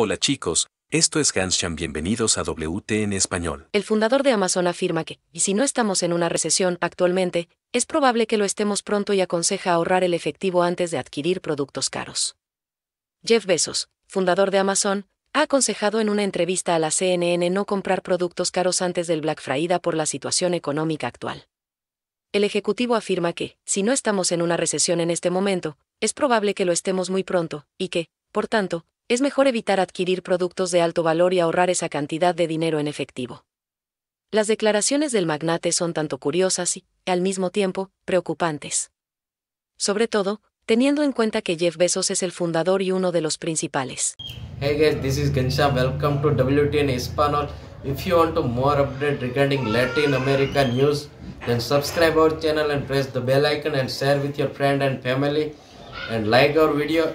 Hola chicos, esto es Ganshan, bienvenidos a WT en español. El fundador de Amazon afirma que, y si no estamos en una recesión actualmente, es probable que lo estemos pronto y aconseja ahorrar el efectivo antes de adquirir productos caros. Jeff Bezos, fundador de Amazon, ha aconsejado en una entrevista a la CNN no comprar productos caros antes del Black Friday por la situación económica actual. El ejecutivo afirma que, si no estamos en una recesión en este momento, es probable que lo estemos muy pronto, y que, por tanto, es mejor evitar adquirir productos de alto valor y ahorrar esa cantidad de dinero en efectivo. Las declaraciones del magnate son tanto curiosas y, al mismo tiempo, preocupantes. Sobre todo, teniendo en cuenta que Jeff Bezos es el fundador y uno de los principales. Hey guys, this is Gansha. Welcome to WTN Hispanol. If you want to more update regarding Latin America news, then subscribe our channel and press the bell icon and share with your friend and family and like our video